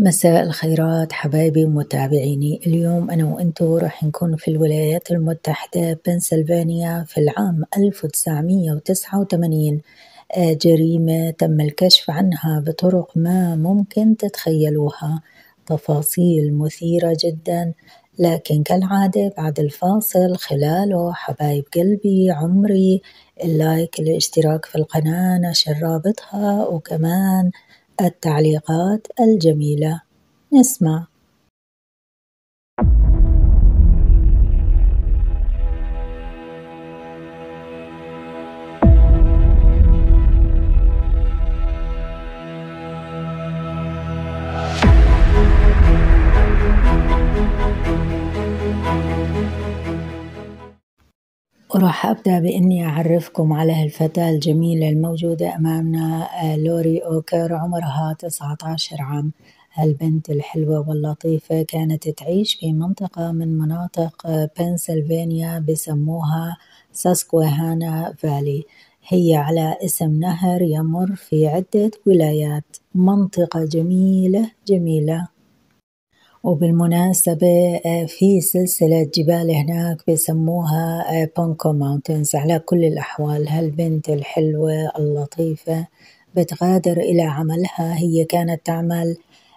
مساء الخيرات حبايبي ومتابعيني اليوم أنا وأنتو راح نكون في الولايات المتحدة بنسلفانيا في العام 1989 آه، جريمة تم الكشف عنها بطرق ما ممكن تتخيلوها تفاصيل مثيرة جدا لكن كالعادة بعد الفاصل خلاله حبايب قلبي عمري اللايك الاشتراك في القناة نشر رابطها وكمان التعليقات الجميلة نسمع وراح أبدأ بإني أعرفكم على هالفتاة الجميلة الموجودة أمامنا آه، لوري أوكر عمرها 19 عام هالبنت الحلوة واللطيفة كانت تعيش في منطقة من مناطق آه، بنسلفانيا بسموها ساسكوهانا فالي هي على اسم نهر يمر في عدة ولايات منطقة جميلة جميلة وبالمناسبة آه، في سلسلة جبال هناك بيسموها آه، بونكو ماونتنز على كل الأحوال هالبنت الحلوة اللطيفة بتغادر إلى عملها هي كانت تعمل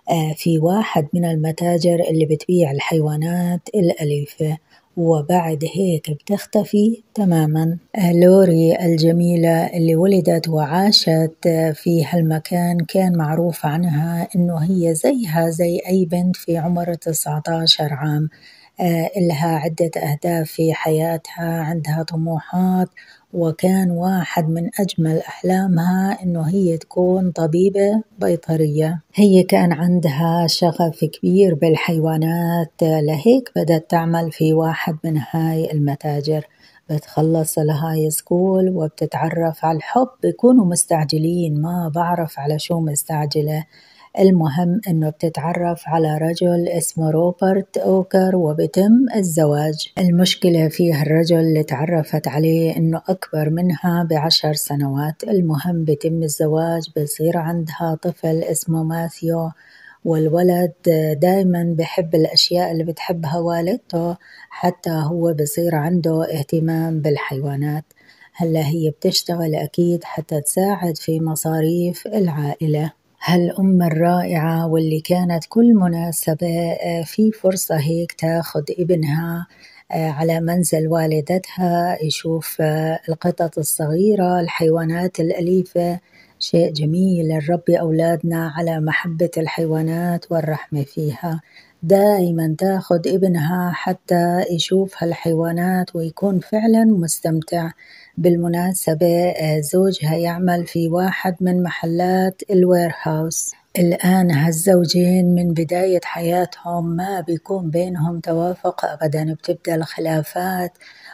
آه، في واحد من المتاجر اللي بتبيع الحيوانات الأليفة وبعد هيك بتختفي تماما لوري الجميلة اللي ولدت وعاشت في هالمكان كان معروف عنها انه هي زيها زي اي بنت في عمر 19 عام لها عدة أهداف في حياتها عندها طموحات وكان واحد من أجمل أحلامها إنه هي تكون طبيبة بيطرية هي كان عندها شغف كبير بالحيوانات لهيك بدأت تعمل في واحد من هاي المتاجر بتخلص الهاي سكول وبتتعرف على الحب بيكونوا مستعجلين ما بعرف على شو مستعجلة المهم انه بتتعرف على رجل اسمه روبرت اوكر وبتم الزواج المشكلة فيها الرجل اللي تعرفت عليه انه اكبر منها بعشر سنوات المهم بتم الزواج بصير عندها طفل اسمه ماثيو والولد دايما بحب الأشياء اللي بتحبها والدته حتى هو بصير عنده اهتمام بالحيوانات هلا هي بتشتغل أكيد حتى تساعد في مصاريف العائلة هالأم الرائعة واللي كانت كل مناسبة آه، في فرصة هيك تاخد ابنها آه، على منزل والدتها يشوف آه، القطط الصغيرة الحيوانات الأليفة شيء جميل نربي أولادنا على محبة الحيوانات والرحمة فيها دائما تاخد ابنها حتى يشوف هالحيوانات ويكون فعلا مستمتع بالمناسبة آه، زوجها يعمل في واحد من محلات الوير هاوس الآن هالزوجين من بداية حياتهم ما بيكون بينهم توافق أبدا بتبدأ الخلافات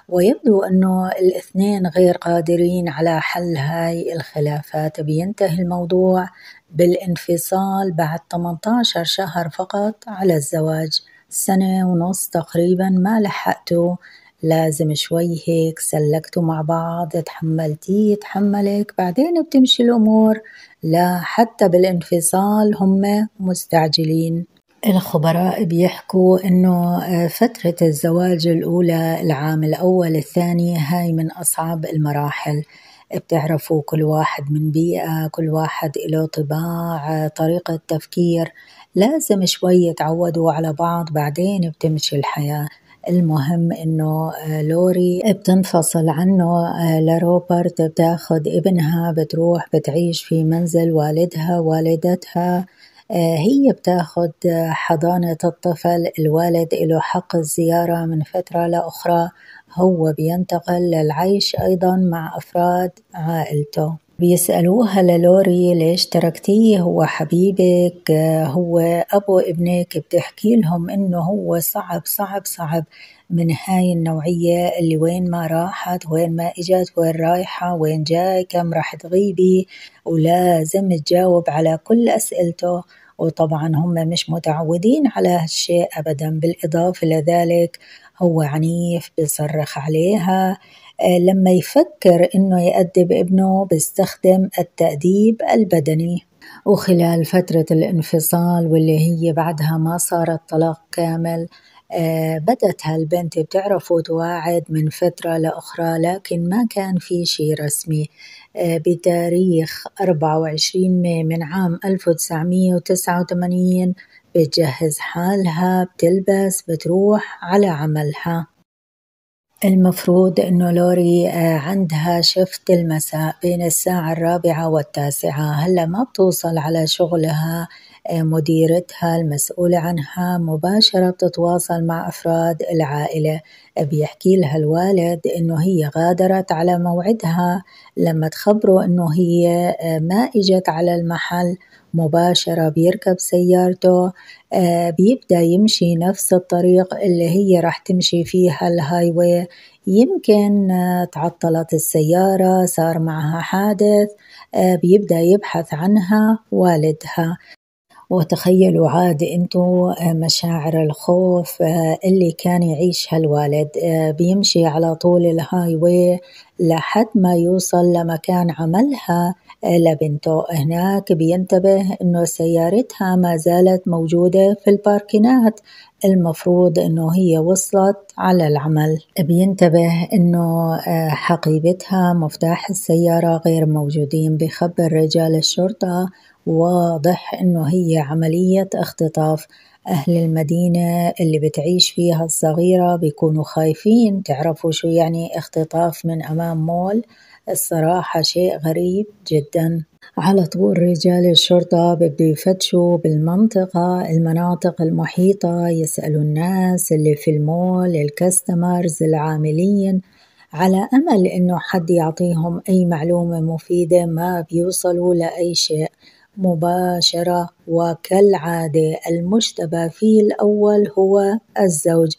ويبدو أنه الاثنين غير قادرين على حل هاي الخلافات بينتهي الموضوع بالانفصال بعد 18 شهر فقط على الزواج سنة ونص تقريبا ما لحقته لازم شوي هيك سلكتوا مع بعض تحملتيه يتحملك بعدين بتمشي الأمور لا حتى بالانفصال هم مستعجلين الخبراء بيحكوا انه آه، فترة الزواج الاولى العام الاول الثاني هاي من اصعب المراحل بتعرفوا كل واحد من بيئة كل واحد له طباع طريقة تفكير لازم شوي يتعودوا على بعض بعدين بتمشي الحياة المهم انه آه، لوري بتنفصل عنه آه، لروبرت بتاخد ابنها بتروح بتعيش في منزل والدها والدتها آه، هي بتاخد حضانة الطفل الوالد له حق الزيارة من فترة لأخرى هو بينتقل للعيش أيضا مع أفراد عائلته بيسألوها للوري ليش تركتيه هو حبيبك هو أبو ابنك بتحكي لهم إنه هو صعب صعب صعب من هاي النوعية اللي وين ما راحت وين ما إجت وين رايحة وين جاي كم راح تغيبي ولازم تجاوب على كل أسئلته وطبعا هم مش متعودين على هالشيء أبدا بالإضافة لذلك هو عنيف بيصرخ عليها آه، لما يفكر إنه يأدب ابنه بيستخدم التأديب البدني وخلال فترة الانفصال واللي هي بعدها ما صارت طلاق كامل آه بدت هالبنت بتعرف وتواعد من فترة لأخرى لكن ما كان في شي رسمي آه بتاريخ 24 ماي من عام 1989 بتجهز حالها بتلبس بتروح على عملها المفروض إنه لوري آه، عندها شفت المساء بين الساعة الرابعة والتاسعة هلأ ما بتوصل على شغلها آه، مديرتها المسؤولة عنها مباشرة بتتواصل مع أفراد العائلة آه، بيحكي لها الوالد إنه هي غادرت على موعدها لما تخبره إنه هي ما إجت على المحل مباشرة بيركب سيارته آه، بيبدأ يمشي نفس الطريق اللي هي راح تمشي فيها الهاي واي يمكن آه، تعطلت السيارة صار معها حادث آه، بيبدأ يبحث عنها والدها وتخيلوا عاد انتو مشاعر الخوف اللي كان يعيشها الوالد بيمشي على طول الهاي واي لحد ما يوصل لمكان عملها لبنته هناك بينتبه أنه سيارتها ما زالت موجودة في الباركينات المفروض أنه هي وصلت على العمل بينتبه أنه آه، حقيبتها مفتاح السيارة غير موجودين بخبر رجال الشرطة واضح أنه هي عملية اختطاف أهل المدينة اللي بتعيش فيها الصغيرة بيكونوا خايفين تعرفوا شو يعني اختطاف من أمام مول الصراحة شيء غريب جدا على طول رجال الشرطة بيبدوا يفتشوا بالمنطقة المناطق المحيطة يسألوا الناس اللي في المول الكاستمرز العاملين على أمل إنه حد يعطيهم أي معلومة مفيدة ما بيوصلوا لأي شيء مباشرة وكالعادة المشتبه فيه الأول هو الزوج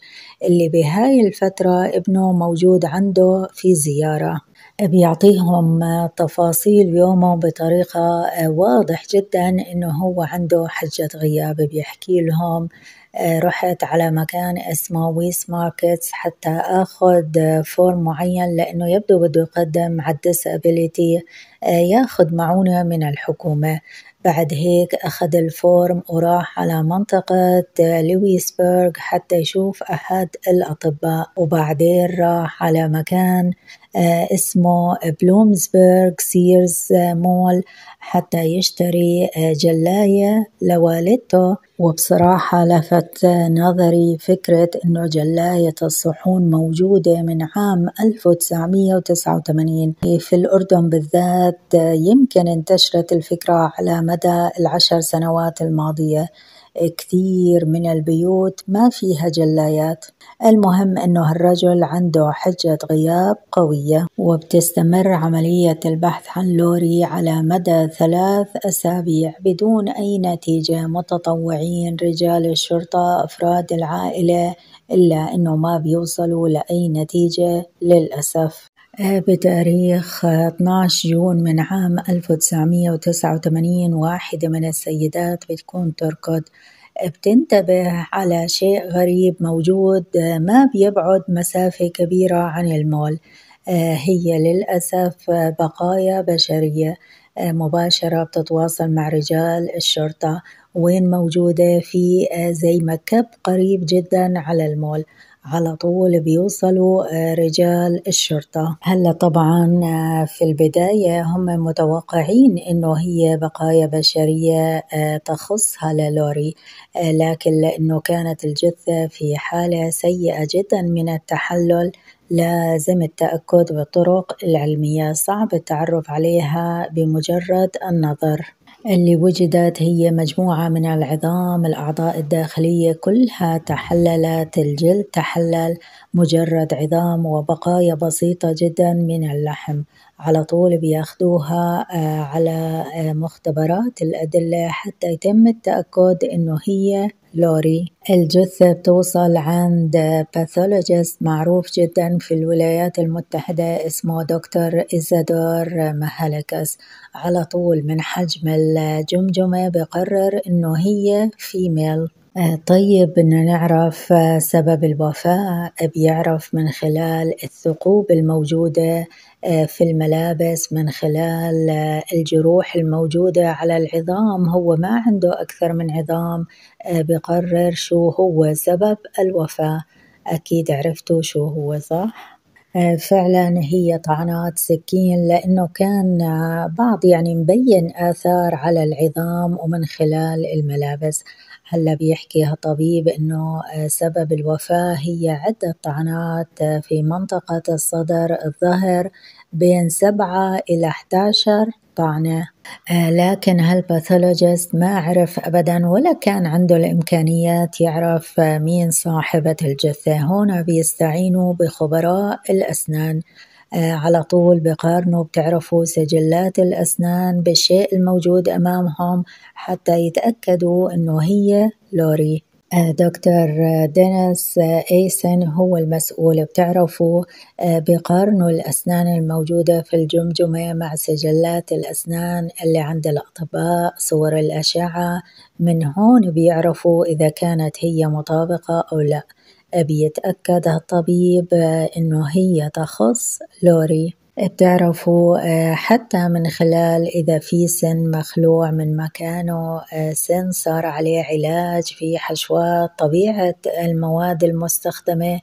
اللي بهاي الفترة ابنه موجود عنده في زيارة بيعطيهم تفاصيل يومه بطريقة واضح جدا إنه هو عنده حجة غياب بيحكي لهم آه، رحت على مكان اسمه ويس ماركتس حتى اخذ فورم معين لانه يبدو بده يقدم على الديسابيليتي آه، ياخذ معونه من الحكومه بعد هيك أخذ الفورم وراح على منطقة لويسبرغ آه، حتى يشوف أحد الأطباء وبعدين راح على مكان آه، اسمه بلومزبرغ سيرز آه، مول حتى يشتري آه، جلاية لوالدته وبصراحة لفت نظري فكرة أنه جلاية الصحون موجودة من عام 1989 في الأردن بالذات يمكن انتشرت الفكرة على مدى العشر سنوات الماضية كثير من البيوت ما فيها جلايات المهم أنه الرجل عنده حجة غياب قوية وبتستمر عملية البحث عن لوري على مدى ثلاث أسابيع بدون أي نتيجة متطوعين رجال الشرطة أفراد العائلة إلا أنه ما بيوصلوا لأي نتيجة للأسف بتاريخ 12 جون من عام 1989 واحدة من السيدات بتكون تركض بتنتبه على شيء غريب موجود ما بيبعد مسافة كبيرة عن المول هي للأسف بقايا بشرية مباشرة بتتواصل مع رجال الشرطة وين موجودة في زي مكب قريب جدا على المول على طول بيوصلوا آه، رجال الشرطة هلا طبعا آه، في البداية هم متوقعين انه هي بقايا بشرية آه، تخصها للوري لكن لانه كانت الجثة في حالة سيئة جدا من التحلل لازم التأكد بالطرق العلمية صعب التعرف عليها بمجرد النظر اللي وجدت هي مجموعة من العظام الأعضاء الداخلية كلها تحللت الجلد تحلل مجرد عظام وبقايا بسيطة جدا من اللحم على طول بياخدوها آه، على آه، مختبرات الأدلة حتى يتم التأكد إنه هي لوري الجثة بتوصل عند باثولوجيست معروف جدا في الولايات المتحدة اسمه دكتور إزادور مهلكس على طول من حجم الجمجمة بقرر إنه هي فيميل آه، طيب بدنا نعرف آه، سبب الوفاة بيعرف من خلال الثقوب الموجودة آه، في الملابس من خلال الجروح الموجودة على العظام هو ما عنده أكثر من عظام بقرر شو هو سبب الوفاة أكيد عرفتوا شو هو صح؟ فعلا هي طعنات سكين لأنه كان بعض يعني مبين آثار على العظام ومن خلال الملابس هلا بيحكي هالطبيب انه آه، سبب الوفاه هي عده طعنات آه، في منطقه الصدر الظهر بين سبعه الى 11 طعنه آه، لكن هالباثولوجيست ما عرف ابدا ولا كان عنده الامكانيات يعرف مين صاحبه الجثه هنا بيستعينوا بخبراء الاسنان آه، على طول بقارنوا بتعرفوا سجلات الأسنان بالشيء الموجود أمامهم حتى يتأكدوا أنه هي لوري آه، دكتور دينيس ايسن هو المسؤول بتعرفوا آه، بقارنوا الأسنان الموجودة في الجمجمة مع سجلات الأسنان اللي عند الأطباء صور الأشعة من هون بيعرفوا إذا كانت هي مطابقة أو لا بيتأكد الطبيب آه، إنه هي تخص لوري آه، بتعرفوا آه، حتى من خلال إذا في سن مخلوع من مكانه سن صار عليه علاج في حشوات طبيعة المواد المستخدمة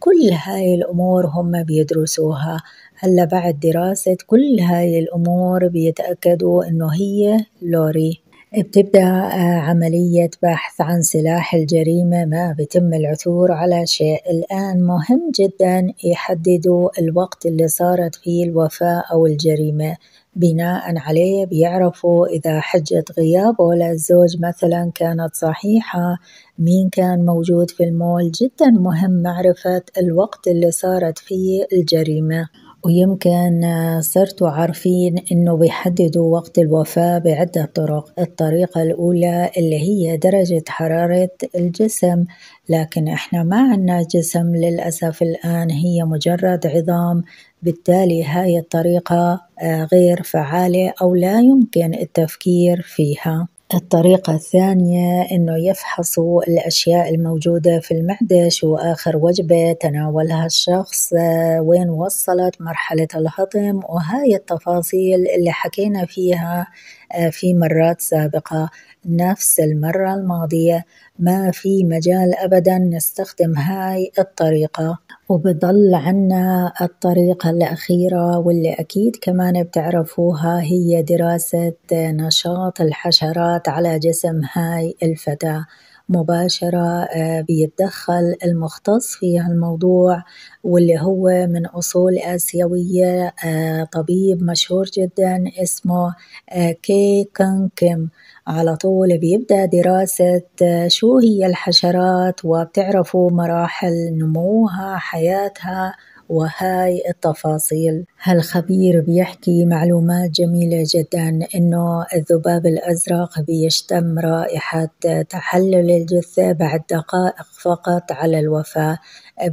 كل هاي الأمور هم بيدرسوها هلا بعد دراسة كل هاي الأمور بيتأكدوا إنه هي لوري بتبدأ آه، عملية بحث عن سلاح الجريمة ما بتم العثور على شيء الآن مهم جدا يحددوا الوقت اللي صارت فيه الوفاة أو الجريمة بناء عليه بيعرفوا إذا حجة غيابه للزوج مثلا كانت صحيحة مين كان موجود في المول جدا مهم معرفة الوقت اللي صارت فيه الجريمة ويمكن آه، صرتوا عارفين انه بيحددوا وقت الوفاة بعدة طرق الطريقة الاولى اللي هي درجة حرارة الجسم لكن احنا ما عنا جسم للأسف الآن هي مجرد عظام بالتالي هاي الطريقة آه، غير فعالة أو لا يمكن التفكير فيها الطريقة الثانية إنه يفحصوا الأشياء الموجودة في المعدة شو آخر وجبة تناولها الشخص آه، وين وصلت مرحلة الهضم وهاي التفاصيل اللي حكينا فيها في مرات سابقة نفس المرة الماضية ما في مجال أبدا نستخدم هاي الطريقة وبضل عنا الطريقة الأخيرة واللي أكيد كمان بتعرفوها هي دراسة نشاط الحشرات على جسم هاي الفتاة مباشرة آه، بيتدخل المختص في هالموضوع واللي هو من أصول آسيوية آه، طبيب مشهور جدا اسمه آه، كي كان كيم على طول بيبدأ دراسة شو هي الحشرات وبتعرفوا مراحل نموها حياتها وهاي التفاصيل هالخبير بيحكي معلومات جميلة جدا انه الذباب الازرق بيشتم رائحة تحلل الجثة بعد دقائق فقط على الوفاة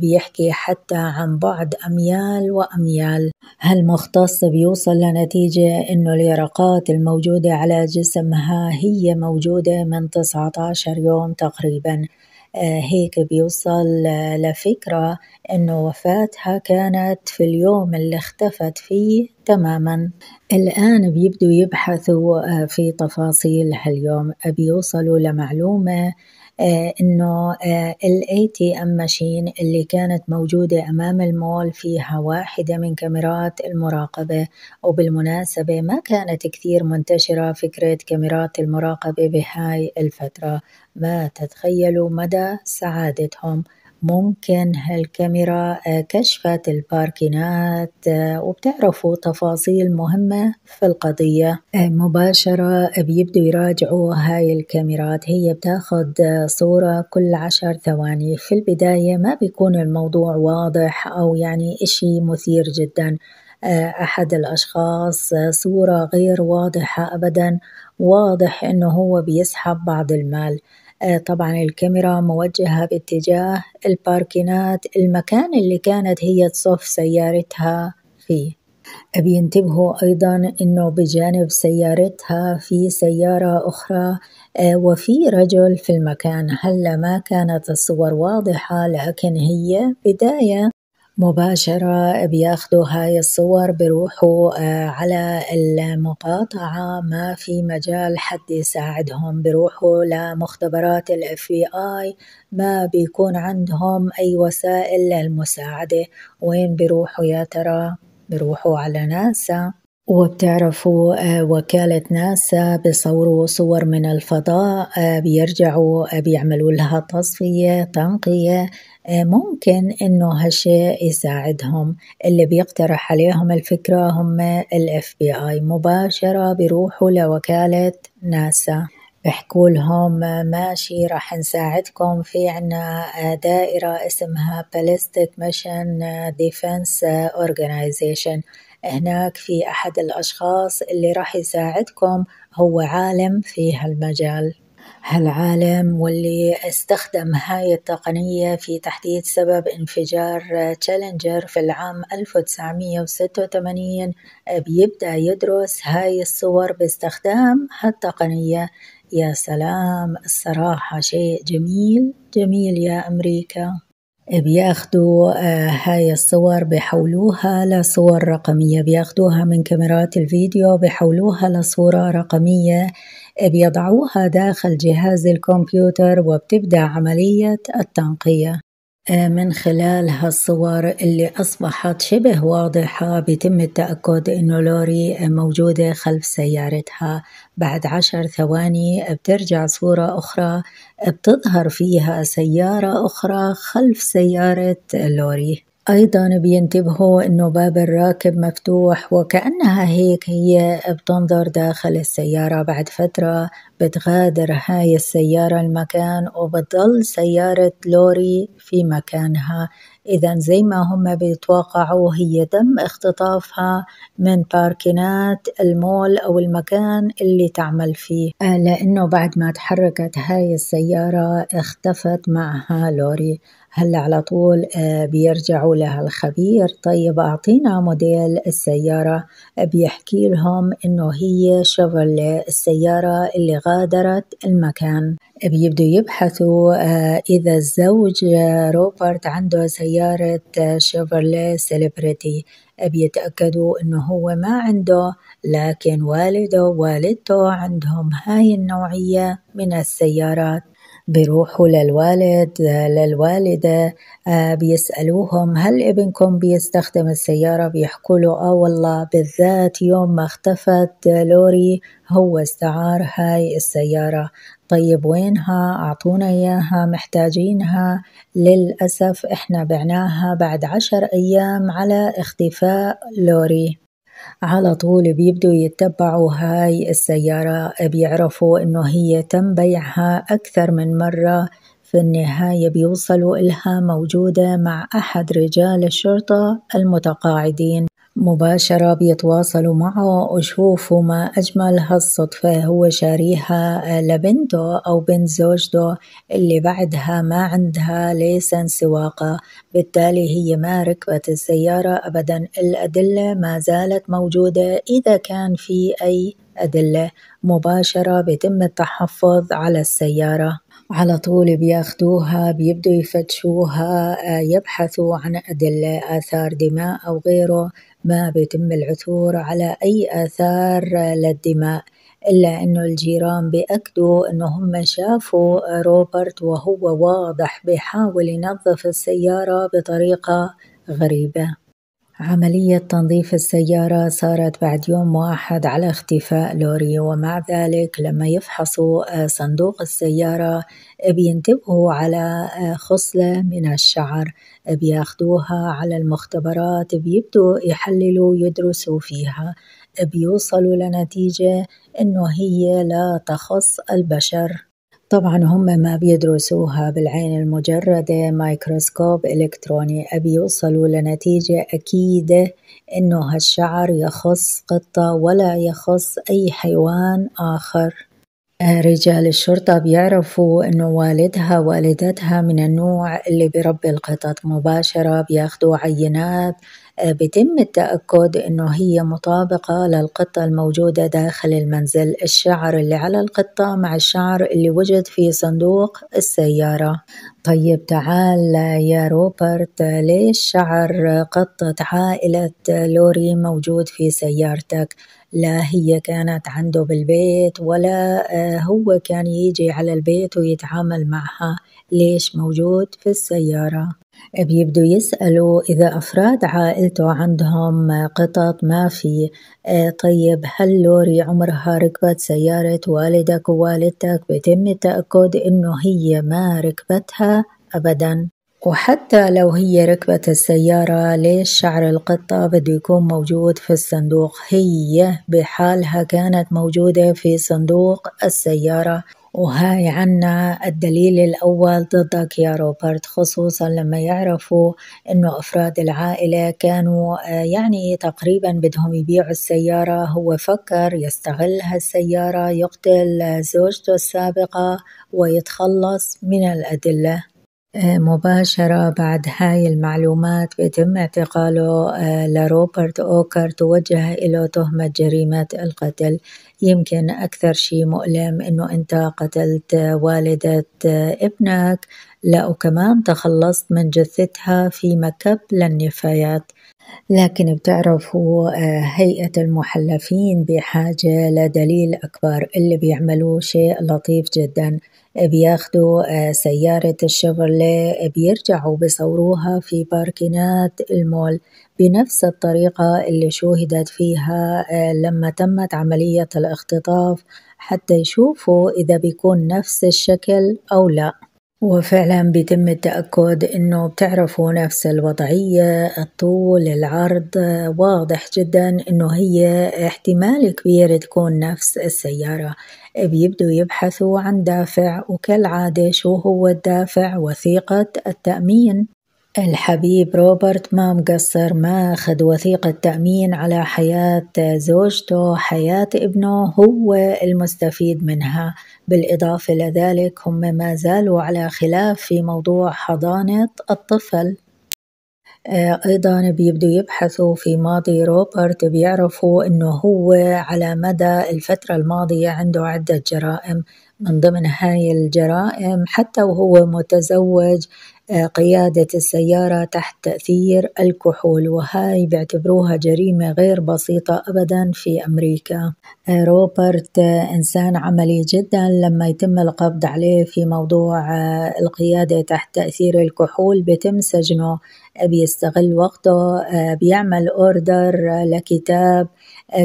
بيحكي حتى عن بعد اميال واميال هالمختص بيوصل لنتيجة انه اليرقات الموجودة على جسمها هي موجودة من 19 يوم تقريبا آه، هيك بيوصل آه، لفكرة إنه وفاتها كانت في اليوم اللي اختفت فيه تماما الآن بيبدوا يبحثوا آه، في تفاصيل هاليوم بيوصلوا لمعلومة آه، إنه الاي تي ام ماشين اللي كانت موجودة أمام المول فيها واحدة من كاميرات المراقبة وبالمناسبة ما كانت كثير منتشرة فكرة كاميرات المراقبة بهاي الفترة ما تتخيلوا مدى سعادتهم ممكن هالكاميرا آه، كشفت الباركينات آه، وبتعرفوا تفاصيل مهمة في القضية آه، مباشرة بيبدوا يراجعوا هاي الكاميرات هي بتاخد صورة كل عشر ثواني في البداية ما بيكون الموضوع واضح أو يعني إشي مثير جداً أحد الأشخاص صورة غير واضحة أبدا واضح أنه هو بيسحب بعض المال آه، طبعا الكاميرا موجهة باتجاه الباركينات المكان اللي كانت هي تصف سيارتها فيه بينتبهوا أيضا أنه بجانب سيارتها في سيارة أخرى آه، وفي رجل في المكان هلا ما كانت الصور واضحة لكن هي بداية مباشرة بياخدوا هاي الصور بروحوا آه، على المقاطعة ما في مجال حد يساعدهم بروحوا لمختبرات الاف بي اي ما بيكون عندهم اي وسائل للمساعدة وين بيروحوا يا ترى بيروحوا على ناسا وبتعرفوا آه، وكالة ناسا بصوروا صور من الفضاء آه، بيرجعوا بيعملوا لها تصفية تنقية آه، ممكن انه هالشيء يساعدهم اللي بيقترح عليهم الفكرة هم الاف بي اي مباشرة بيروحوا لوكالة ناسا بحكوا لهم آه، ماشي راح نساعدكم في عنا آه، دائرة اسمها باليستيك ميشن ديفنس اورجانيزيشن هناك في أحد الأشخاص اللي راح يساعدكم هو عالم في هالمجال هالعالم واللي استخدم هاي التقنية في تحديد سبب انفجار تشالنجر في العام 1986 بيبدأ يدرس هاي الصور باستخدام هالتقنية يا سلام الصراحة شيء جميل جميل يا أمريكا بياخدوا آه، هاي الصور بيحولوها لصور رقمية بياخدوها من كاميرات الفيديو بيحولوها لصورة رقمية آه، بيضعوها داخل جهاز الكمبيوتر وبتبدأ عملية التنقية من خلال هالصور اللي أصبحت شبه واضحة بيتم التأكد أن لوري موجودة خلف سيارتها بعد عشر ثواني بترجع صورة أخرى بتظهر فيها سيارة أخرى خلف سيارة لوري أيضا بينتبهوا أنه باب الراكب مفتوح وكأنها هيك هي بتنظر داخل السيارة بعد فترة بتغادر هاي السيارة المكان وبتضل سيارة لوري في مكانها إذا زي ما هم بيتوقعوا هي تم اختطافها من باركنات المول أو المكان اللي تعمل فيه آه، لأنه بعد ما تحركت هاي السيارة اختفت معها لوري هلا على طول آه، بيرجعوا الخبير طيب أعطينا موديل السيارة بيحكي لهم إنه هي شغل السيارة اللي غادرت المكان بيبدوا يبحثوا آه، إذا الزوج آه، روبرت عنده سيارة شيفرلي سيلبريتي بيتأكدوا إنه هو ما عنده لكن والده ووالدته عندهم هاي النوعية من السيارات بيروحوا للوالد للوالدة آه، بيسألوهم هل ابنكم بيستخدم السيارة بيحكوا له آه والله بالذات يوم ما اختفت لوري هو استعار هاي السيارة طيب وينها أعطونا إياها محتاجينها للأسف إحنا بعناها بعد عشر أيام على اختفاء لوري على طول بيبدوا يتبعوا هاي السيارة بيعرفوا انه هي تم بيعها اكثر من مرة في النهاية بيوصلوا إلها موجودة مع أحد رجال الشرطة المتقاعدين مباشرة بيتواصلوا معه وشوفوا ما أجمل هالصدفة هو شاريها لبنته أو بنت زوجته اللي بعدها ما عندها ليسن سواقة بالتالي هي ما ركبت السيارة أبدا الأدلة ما زالت موجودة إذا كان في أي أدلة مباشرة بيتم التحفظ على السيارة على طول بياخدوها بيبدوا يفتشوها يبحثوا عن أدلة آثار دماء أو غيره ما بيتم العثور على أي آثار للدماء إلا أنه الجيران بأكدوا أنه هم شافوا روبرت وهو واضح بيحاول ينظف السيارة بطريقة غريبة عملية تنظيف السيارة صارت بعد يوم واحد على اختفاء لوري ومع ذلك لما يفحصوا آه، صندوق السيارة آه، بينتبهوا على آه، خصلة من الشعر بياخدوها على المختبرات بيبدوا يحللوا يدرسوا فيها بيوصلوا لنتيجة إنه هي لا تخص البشر طبعا هم ما بيدرسوها بالعين المجردة مايكروسكوب إلكتروني أبي يوصلوا لنتيجة أكيدة إنه هالشعر يخص قطة ولا يخص أي حيوان آخر رجال الشرطة بيعرفوا إنه والدها والدتها من النوع اللي بيربي القطط مباشرة بياخدوا عينات آه، بيتم التأكد إنه هي مطابقة للقطة الموجودة داخل المنزل الشعر اللي على القطة مع الشعر اللي وجد في صندوق السيارة طيب تعال يا روبرت ليش شعر قطة عائلة لوري موجود في سيارتك لا هي كانت عنده بالبيت ولا آه، هو كان يجي على البيت ويتعامل معها ليش موجود في السيارة بيبدوا يسألوا إذا أفراد عائلته عندهم قطط ما في آه، طيب هل لوري عمرها ركبت سيارة والدك ووالدتك بيتم التأكد إنه هي ما ركبتها أبدا وحتى لو هي ركبت السيارة ليش شعر القطة بده يكون موجود في الصندوق هي بحالها كانت موجودة في صندوق السيارة وهاي عنا الدليل الأول ضدك يا روبرت خصوصا لما يعرفوا أنه أفراد العائلة كانوا آه، يعني تقريبا بدهم يبيعوا السيارة هو فكر يستغل هالسيارة يقتل زوجته السابقة ويتخلص من الأدلة آه، مباشرة بعد هاي المعلومات بيتم اعتقاله آه، لروبرت أوكر توجه إله تهمة جريمة القتل يمكن أكثر شيء مؤلم إنه أنت قتلت والدة آه، ابنك لا وكمان تخلصت من جثتها في مكب للنفايات لكن بتعرفوا هيئة المحلفين بحاجة لدليل أكبر اللي بيعملوه شيء لطيف جداً بياخدوا آه، سيارة الشيفروليه بيرجعوا بصوروها في باركينات المول بنفس الطريقة اللي شوهدت فيها آه، لما تمت عملية الاختطاف حتى يشوفوا إذا بيكون نفس الشكل أو لا وفعلا بيتم التأكد انه بتعرفوا نفس الوضعية الطول العرض واضح جدا انه هي احتمال كبير تكون نفس السيارة بيبدوا يبحثوا عن دافع وكالعادة شو هو الدافع وثيقة التأمين الحبيب روبرت ما مقصر ما أخذ وثيقة تأمين على حياة زوجته حياة ابنه هو المستفيد منها بالإضافة لذلك هم ما زالوا على خلاف في موضوع حضانة الطفل آه، ايضا بيبدوا يبحثوا في ماضي روبرت بيعرفوا انه هو على مدى الفتره الماضيه عنده عده جرائم من ضمن هاي الجرائم حتى وهو متزوج آه، قيادة السيارة تحت تأثير الكحول وهاي بيعتبروها جريمة غير بسيطة أبدا في أمريكا آه، روبرت آه، إنسان عملي جدا لما يتم القبض عليه في موضوع القيادة تحت تأثير الكحول بيتم سجنه بيستغل وقته بيعمل أوردر لكتاب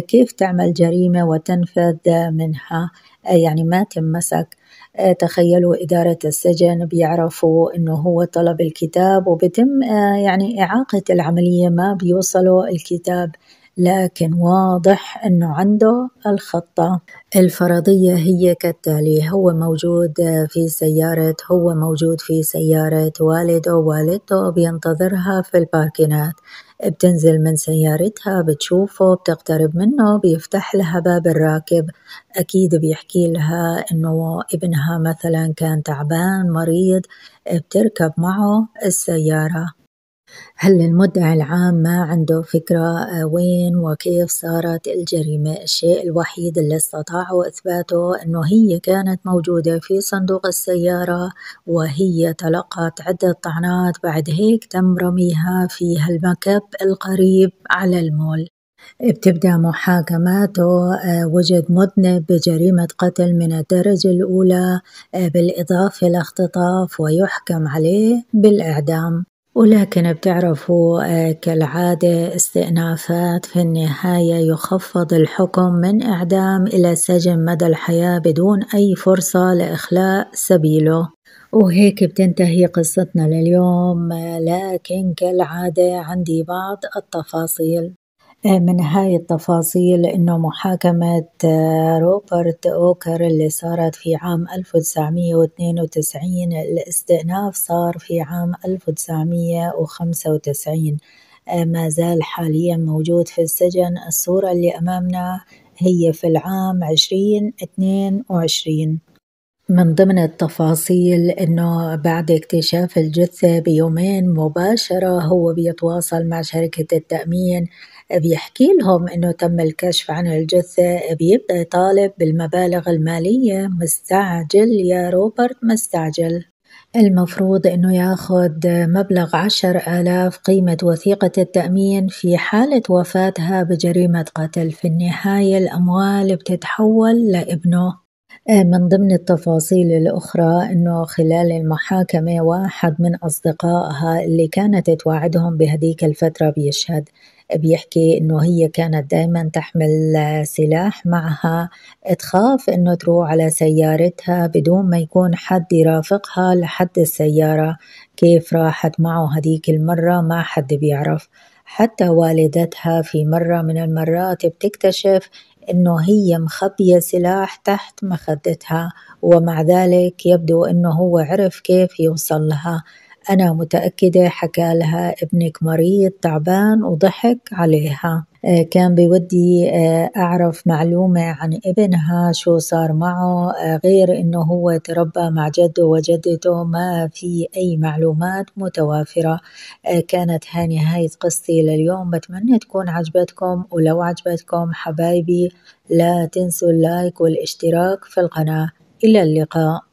كيف تعمل جريمة وتنفذ منها آه، يعني ما تمسك آه، تخيلوا إدارة السجن بيعرفوا أنه هو طلب الكتاب وبتم آه، يعني إعاقة العملية ما بيوصلوا الكتاب لكن واضح أنه عنده الخطة الفرضية هي كالتالي هو موجود في سيارة هو موجود في سيارة والده والدته بينتظرها في الباركينات بتنزل من سيارتها بتشوفه بتقترب منه بيفتح لها باب الراكب أكيد بيحكي لها إنه ابنها مثلا كان تعبان مريض بتركب معه السيارة هل المدعي العام ما عنده فكرة آه، وين وكيف صارت الجريمة الشيء الوحيد اللي استطاعوا إثباته أنه هي كانت موجودة في صندوق السيارة وهي تلقت عدة طعنات بعد هيك تم رميها في هالمكب القريب على المول بتبدأ محاكماته آه، وجد مذنب بجريمة قتل من الدرجة الأولى آه، بالإضافة لاختطاف ويحكم عليه بالإعدام ولكن بتعرفوا آه، كالعادة استئنافات في النهاية يخفض الحكم من إعدام إلى سجن مدى الحياة بدون أي فرصة لإخلاء سبيله وهيك بتنتهي قصتنا لليوم آه، لكن كالعادة عندي بعض التفاصيل من هاي التفاصيل أنه محاكمة آه، روبرت أوكر اللي صارت في عام 1992 الاستئناف صار في عام 1995 آه، ما زال حاليا موجود في السجن الصورة اللي أمامنا هي في العام 2022 من ضمن التفاصيل انه بعد اكتشاف الجثه بيومين مباشره هو بيتواصل مع شركه التامين بيحكي لهم أنه تم الكشف عن الجثة بيبدأ يطالب بالمبالغ المالية مستعجل يا روبرت مستعجل المفروض أنه ياخد مبلغ عشر آلاف قيمة وثيقة التأمين في حالة وفاتها بجريمة قتل في النهاية الأموال بتتحول لابنه من ضمن التفاصيل الأخرى أنه خلال المحاكمة واحد من أصدقائها اللي كانت توعدهم بهديك الفترة بيشهد بيحكي انه هي كانت دائما تحمل سلاح معها تخاف انه تروح على سيارتها بدون ما يكون حد يرافقها لحد السيارة كيف راحت معه هديك المرة ما حد بيعرف حتى والدتها في مرة من المرات بتكتشف انه هي مخبية سلاح تحت مخدتها ومع ذلك يبدو انه هو عرف كيف يوصل لها أنا متأكدة حكى لها ابنك مريض تعبان وضحك عليها آه، كان بودي آه، أعرف معلومة عن ابنها شو صار معه آه، غير أنه هو تربى مع جده وجدته ما في أي معلومات متوافرة كانت هاي نهاية قصتي لليوم بتمنى تكون عجبتكم ولو عجبتكم حبايبي لا تنسوا اللايك والاشتراك في القناة إلى اللقاء